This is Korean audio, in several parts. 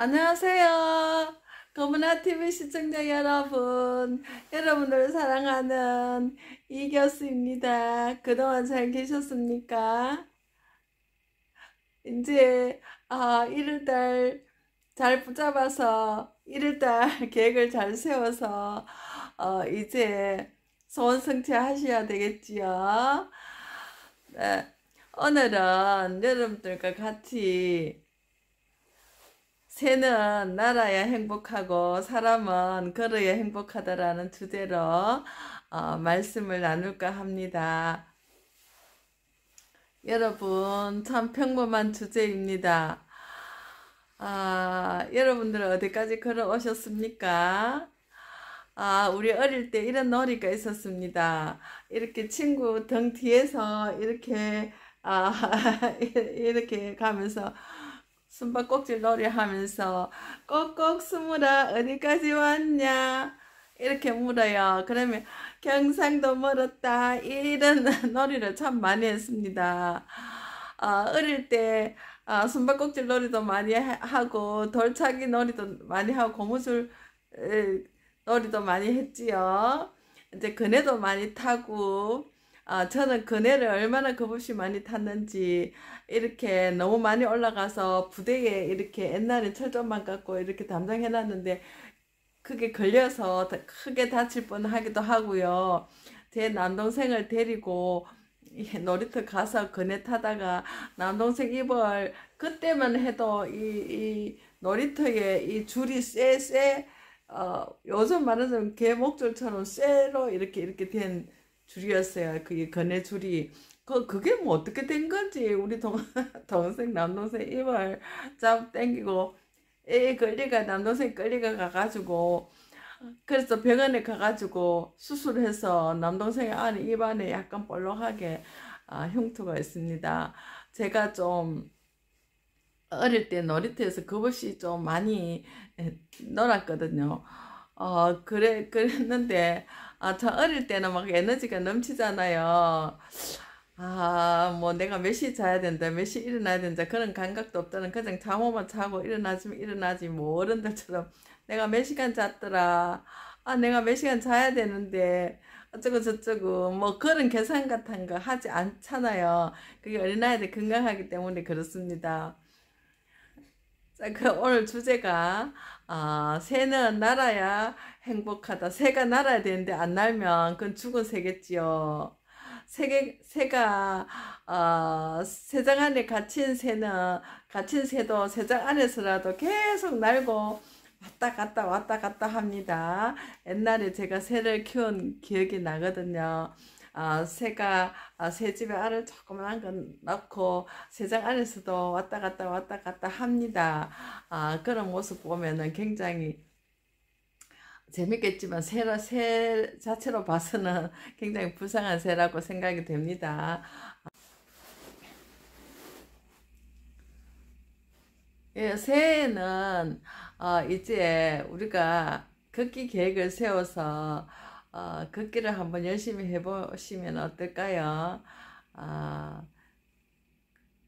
안녕하세요. 거문아TV 시청자 여러분, 여러분을 사랑하는 이교수입니다. 그동안 잘 계셨습니까? 이제 아, 1월달 잘 붙잡아서 1월달 계획을 잘 세워서 어, 이제 소원 성취하셔야 되겠지요. 네, 오늘은 여러분들과 같이 새는 날아야 행복하고 사람은 걸어야 행복하다라는 주제로 어, 말씀을 나눌까 합니다. 여러분 참 평범한 주제입니다. 아, 여러분들은 어디까지 걸어오셨습니까? 아, 우리 어릴 때 이런 놀이가 있었습니다. 이렇게 친구 등 뒤에서 이렇게 아, 이렇게 가면서 숨바꼭질 놀이 하면서 꼭꼭 숨으라 어디까지 왔냐 이렇게 물어요. 그러면 경상도 멀었다 이런 놀이를 참 많이 했습니다. 어, 어릴 때 어, 숨바꼭질 놀이도 많이 하고 돌차기 놀이도 많이 하고 고무줄 놀이도 많이 했지요. 이제 그네도 많이 타고 아, 저는 그네를 얼마나 겁없이 많이 탔는지 이렇게 너무 많이 올라가서 부대에 이렇게 옛날에 철조망 갖고 이렇게 담당해놨는데 크게 걸려서 크게 다칠 뻔하기도 하고요. 제 남동생을 데리고 놀이터 가서 그네 타다가 남동생 입을 그때만 해도 이, 이 놀이터에 이 줄이 쎄쎄 어, 요즘 말하자면 개목줄처럼 쇠로 이렇게 이렇게 된 줄이었어요. 그게 건의 줄이. 그, 그게 뭐 어떻게 된 건지, 우리 동, 동생, 남동생 입을 짭 땡기고, 애 걸리가, 남동생 걸리가 가가지고, 그래서 병원에 가가지고 수술해서 남동생 안 입안에 약간 볼록하게 아, 흉터가 있습니다. 제가 좀 어릴 때 놀이터에서 겁없이 좀 많이 놀았거든요. 어, 그래, 그랬는데, 아, 저 어릴 때는 막 에너지가 넘치잖아요. 아, 뭐 내가 몇 시에 자야 된다, 몇 시에 일어나야 된다, 그런 감각도 없다는 그냥 잠오만 자고 일어나지면 일어나지, 뭐 어른들처럼 내가 몇 시간 잤더라. 아, 내가 몇 시간 자야 되는데, 어쩌고 저쩌고, 뭐 그런 계산 같은 거 하지 않잖아요. 그게 어린아이들 건강하기 때문에 그렇습니다. 자, 그 오늘 주제가 아, 새는 날아야 행복하다. 새가 날아야 되는데 안 날면 그건 죽은 새겠지요. 새 새가 어, 아, 새장 안에 갇힌 새는 갇힌 새도 새장 안에서라도 계속 날고 왔다 갔다 왔다 갔다 합니다. 옛날에 제가 새를 키운 기억이 나거든요. 아, 새가 아, 새집에 알을 조그만한 건 넣고 새장 안에서도 왔다 갔다 왔다 갔다 합니다. 아, 그런 모습 보면은 굉장히 재밌겠지만 새로 새 자체로 봐서는 굉장히 불쌍한 새라고 생각이 됩니다. 예, 새해는 어, 이제 우리가 걷기 계획을 세워서 어, 걷기를 한번 열심히 해보시면 어떨까요? 어,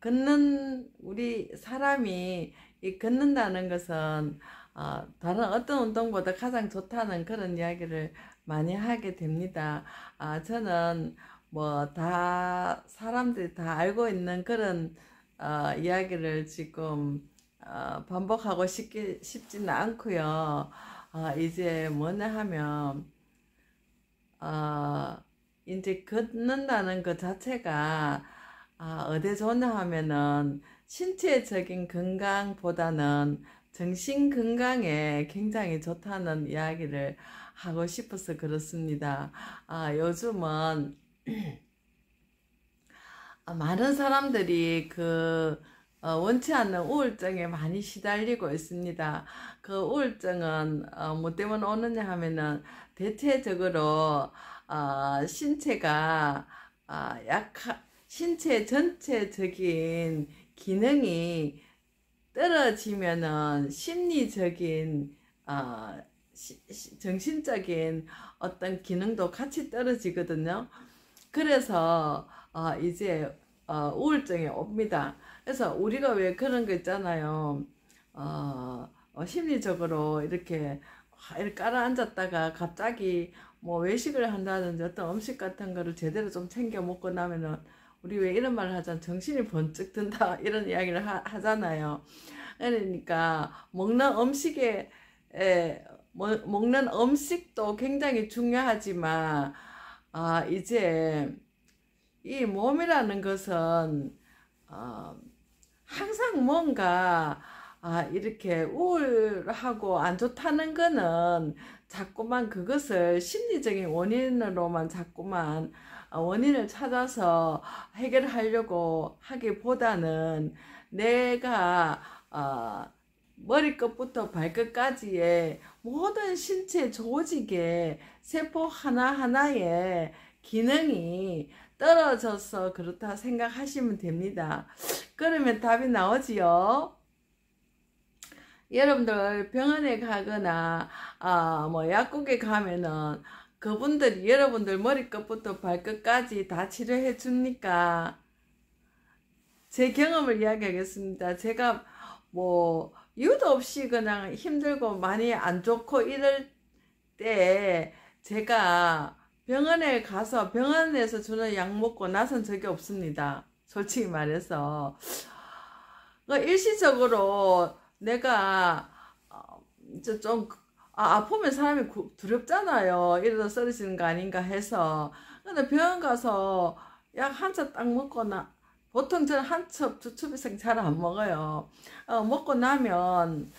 걷는 우리 사람이 이 걷는다는 것은 어, 다른 어떤 운동보다 가장 좋다는 그런 이야기를 많이 하게 됩니다. 아, 저는 뭐 다 사람들이 다 알고 있는 그런 어, 이야기를 지금 어, 반복하고 싶지는 않고요. 어, 이제 뭐냐 하면 어, 이제 걷는다는 것 자체가 아, 어디 좋냐 하면은 신체적인 건강보다는 정신 건강에 굉장히 좋다는 이야기를 하고 싶어서 그렇습니다. 아, 요즘은 아, 많은 사람들이 그 어, 원치 않는 우울증에 많이 시달리고 있습니다. 그 우울증은 어, 뭐 때문에 오느냐 하면은 대체적으로 어, 신체가 어, 약하 신체 전체적인 기능이 떨어지면은 심리적인 어, 시, 시, 정신적인 어떤 기능도 같이 떨어지거든요. 그래서 어, 이제 어, 우울증이 옵니다. 그래서 우리가 왜 그런 거 있잖아요. 어, 어, 심리적으로 이렇게 이렇게 깔아앉았다가 갑자기 뭐 외식을 한다든지 어떤 음식 같은 거를 제대로 좀 챙겨 먹고 나면은 우리 왜 이런 말을 하잖아 정신이 번쩍 든다 이런 이야기를 하, 잖아요 그러니까 먹는 음식에 에, 먹, 뭐, 먹는 음식도 굉장히 중요하지만 아 이제 이 몸이라는 것은 어, 항상 뭔가 아, 이렇게 우울하고 안 좋다는 것은 자꾸만 그것을 심리적인 원인으로만 자꾸만 어, 원인을 찾아서 해결하려고 하기보다는 내가 어, 머리끝부터 발끝까지의 모든 신체 조직의 세포 하나하나의 기능이 떨어져서 그렇다 생각하시면 됩니다. 그러면 답이 나오지요. 여러분들 병원에 가거나 어, 뭐 약국에 가면은 그분들이 여러분들 머리끝부터 발끝까지 다 치료해 줍니까? 제 경험을 이야기하겠습니다. 제가 뭐 이유도 없이 그냥 힘들고 많이 안 좋고 이럴 때 제가 병원에 가서 병원에서 주는 약 먹고 나선 적이 없습니다. 솔직히 말해서 그 일시적으로 내가 어, 좀 그, 아, 프면 사람이 두렵잖아요. 이러다 쓰러지는 거 아닌가 해서 근데 병원 가서 약 한 첩 딱 먹거나 보통 저는 한 첩, 두 첩 이상 잘 안 먹어요. 어, 먹고 나면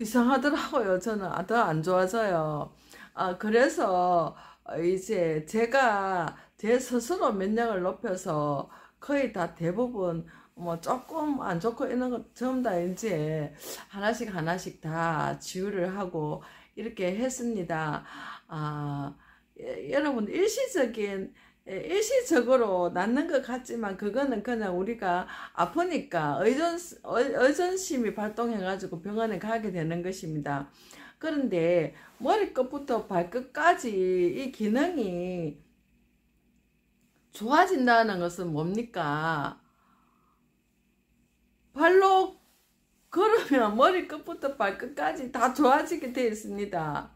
이상하더라고요. 저는 더 안 좋아져요. 아, 어, 그래서 이제 제가 제 스스로 면역을 높여서 거의 다 대부분 뭐 조금 안 좋고 있는 것 전부 다 이제 하나씩 하나씩 다 치유를 하고 이렇게 했습니다. 아 예, 여러분 일시적인 예, 일시적으로 낫는 것 같지만 그거는 그냥 우리가 아프니까 의존 의존심이 발동해가지고 병원에 가게 되는 것입니다. 그런데 머리끝부터 발끝까지 이 기능이 좋아진다는 것은 뭡니까? 발로 걸으면 머리끝부터 발끝까지 다 좋아지게 되어 있습니다.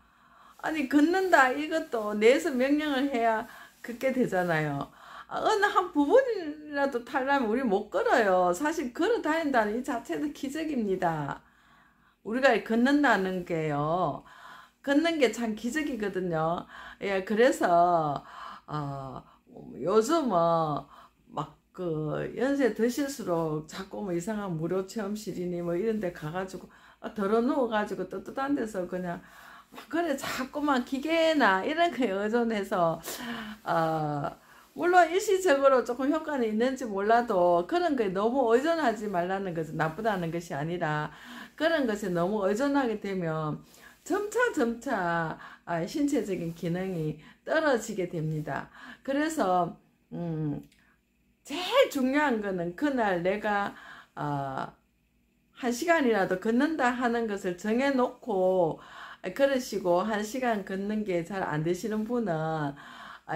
아니 걷는다 이것도 내에서 명령을 해야 걷게 되잖아요. 아, 어느 한 부분이라도 탈라면 우리 못 걸어요. 사실 걸어 다닌다는 이 자체도 기적입니다. 우리가 걷는다는 게요. 걷는 게 참 기적이거든요. 예, 그래서 어, 요즘은 막 그 연세 드실수록 자꾸 뭐 이상한 무료 체험실이니 뭐 이런 데 가가지고 아, 덜어 누워가지고 떳떳한 데서 그냥 막 그래 자꾸만 기계나 이런 거에 의존해서 어, 물론 일시적으로 조금 효과는 있는지 몰라도 그런 거에 너무 의존하지 말라는 것은 나쁘다는 것이 아니라 그런 것에 너무 의존하게 되면 점차 점차 아, 신체적인 기능이 떨어지게 됩니다. 그래서 음, 제일 중요한 거는 그날 내가 어, 한 시간이라도 걷는다 하는 것을 정해놓고 아, 그러시고 한 시간 걷는 게 잘 안 되시는 분은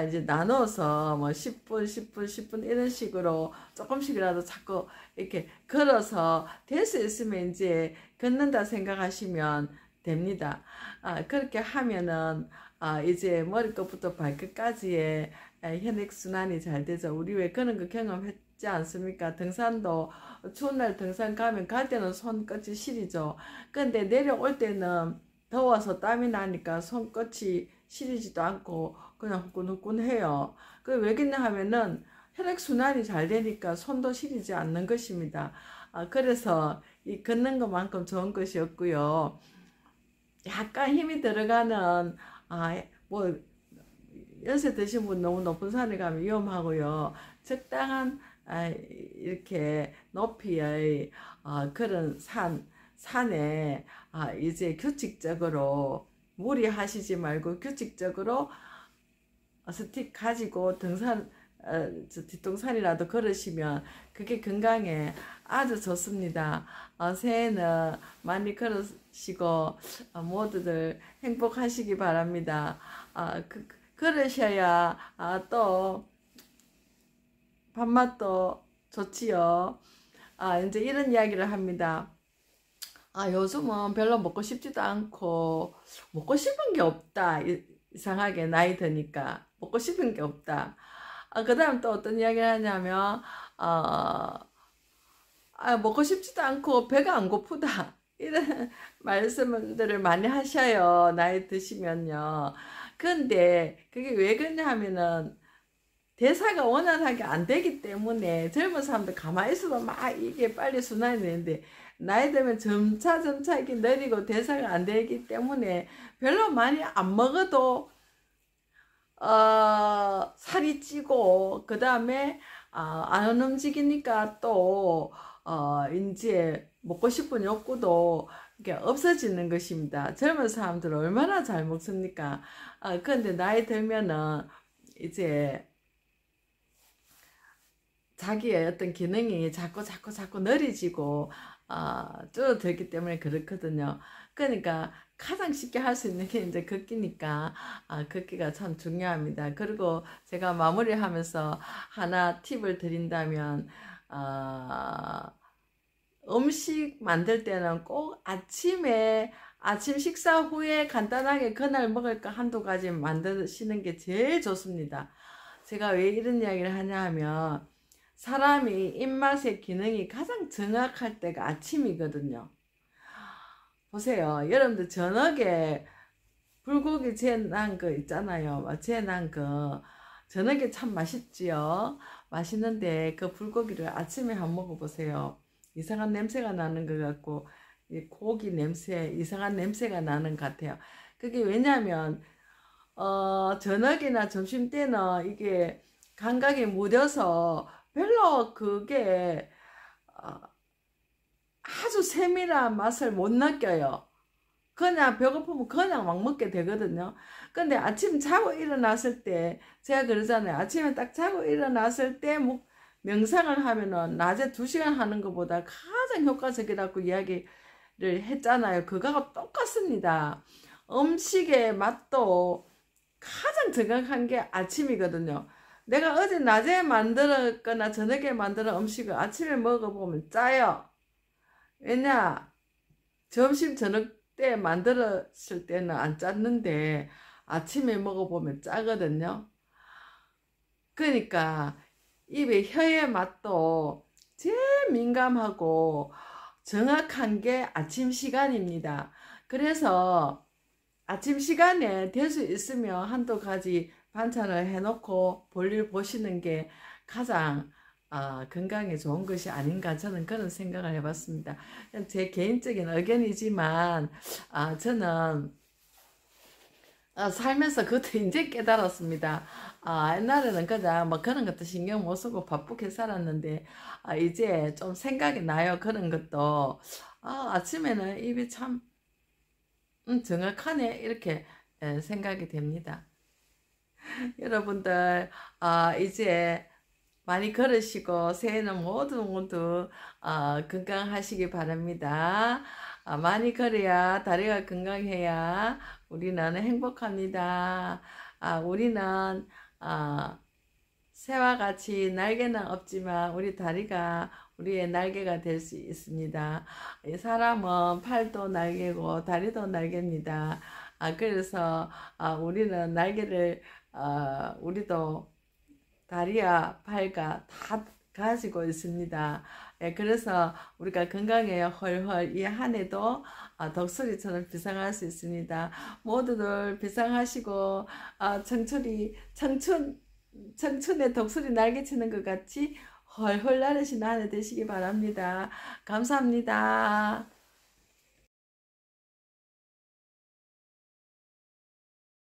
이제 나눠서 뭐 10분, 10분, 10분 이런 식으로 조금씩이라도 자꾸 이렇게 걸어서 될 수 있으면 이제 긋는다 생각하시면 됩니다. 아, 그렇게 하면은 아, 이제 머리끝부터 발끝까지의 혈액순환이 잘 되죠. 우리 왜 그런 거 경험했지 않습니까? 등산도 추운 날 등산 가면 갈 때는 손끝이 시리죠. 근데 내려올 때는 더워서 땀이 나니까 손끝이 시리지도 않고 그냥 후끈후끈해요. 그 왜겠냐 하면은 혈액순환이 잘 되니까 손도 시리지 않는 것입니다. 아, 그래서 이 걷는 것만큼 좋은 것이 없고요. 약간 힘이 들어가는 아뭐 연세 드신 분 너무 높은 산에 가면 위험하고요. 적당한 아, 이렇게 높이의 어, 그런 산 산에 아, 이제 규칙적으로 무리하시지 말고 규칙적으로 스틱 가지고 등산 어, 뒤통살이라도 걸으시면 그게 건강에 아주 좋습니다. 어, 새해는 많이 걸으시고 어, 모두들 행복하시기 바랍니다. 어, 그, 걸으셔야 아, 또 밥맛도 좋지요. 아, 이제 이런 이야기를 합니다. 아, 요즘은 별로 먹고 싶지도 않고, 먹고 싶은 게 없다. 이상하게 나이 드니까. 먹고 싶은 게 없다. 어, 아, 그 다음 또 어떤 이야기를 하냐면 어, 아, 먹고 싶지도 않고 배가 안 고프다 이런 말씀들을 많이 하셔요 나이 드시면요 근데 그게 왜 그러냐 하면은 대사가 원활하게 안 되기 때문에 젊은 사람들 가만히 있어도 막 이게 빨리 순환이 되는데 나이 들면 점차 점차 이게 느리고 대사가 안 되기 때문에 별로 많이 안 먹어도 어, 살이 찌고 그 다음에 어, 아, 안 움직이니까 또 어, 이제 먹고 싶은 욕구도 이게 없어지는 것입니다. 젊은 사람들 은 얼마나 잘 먹습니까? 아, 그런데 나이 들면은 이제 자기의 어떤 기능이 자꾸 자꾸 자꾸 느려지고 아, 어, 줄어들기 때문에 그렇거든요. 그러니까 가장 쉽게 할 수 있는 게 이제 걷기니까 아, 걷기가 참 중요합니다. 그리고 제가 마무리하면서 하나 팁을 드린다면 어, 음식 만들 때는 꼭 아침에 아침 식사 후에 간단하게 그날 먹을 거 한두 가지 만드시는 게 제일 좋습니다. 제가 왜 이런 이야기를 하냐 하면 사람이 입맛의 기능이 가장 정확할 때가 아침이거든요. 보세요. 여러분들 저녁에 불고기 재난 거 있잖아요. 뭐 재난 거. 저녁에 참 맛있지요. 맛있는데 그 불고기를 아침에 한번 먹어보세요. 이상한 냄새가 나는 것 같고 고기 냄새, 이상한 냄새가 나는 것 같아요. 그게 왜냐면 어, 저녁이나 점심때는 이게 감각이 무뎌서 별로 그게 아주 세밀한 맛을 못 느껴요. 그냥 배고프면 그냥 막 먹게 되거든요. 근데 아침 자고 일어났을 때 제가 그러잖아요. 아침에 딱 자고 일어났을 때 명상을 하면은 낮에 두시간 하는 것보다 가장 효과적이라고 이야기를 했잖아요. 그거하고 똑같습니다. 음식의 맛도 가장 정확한 게 아침이거든요. 내가 어제 낮에 만들었거나 저녁에 만들어 음식을 아침에 먹어보면 짜요. 왜냐 점심 저녁 때 만들었을 때는 안 짰는데 아침에 먹어보면 짜거든요. 그러니까 입에 혀의 맛도 제일 민감하고 정확한 게 아침 시간입니다. 그래서 아침 시간에 될 수 있으면 한두 가지 반찬을 해놓고 볼일 보시는 게 가장 아, 건강에 좋은 것이 아닌가 저는 그런 생각을 해봤습니다. 제 개인적인 의견이지만 아, 저는 아, 살면서 그것도 이제 깨달았습니다. 아, 옛날에는 그냥 뭐 그런 것도 신경 못 쓰고 바쁘게 살았는데, 아, 이제 좀 생각이 나요. 그런 것도. 아, 아침에는 입이 참, 음, 정확하네. 이렇게 예, 생각이 됩니다. 여러분들, 아, 이제, 많이 걸으시고 새해는 모두 모두 어, 건강하시기 바랍니다. 아, 많이 걸어야 다리가 건강해야 우리는 행복합니다. 아, 우리는 아, 새와 같이 날개는 없지만 우리 다리가 우리의 날개가 될 수 있습니다. 사람은 팔도 날개고 다리도 날개입니다. 아, 그래서 아, 우리는 날개를 아, 우리도 다리와 팔과 다 가지고 있습니다. 예, 그래서 우리가 건강에 헐헐 이한 해도 아, 독수리처럼 비상할 수 있습니다. 모두들 비상하시고 아, 청춘이 청춘 청춘에 독수리 날개치는 것 같이 헐헐 나르시한해 되시기 바랍니다. 감사합니다.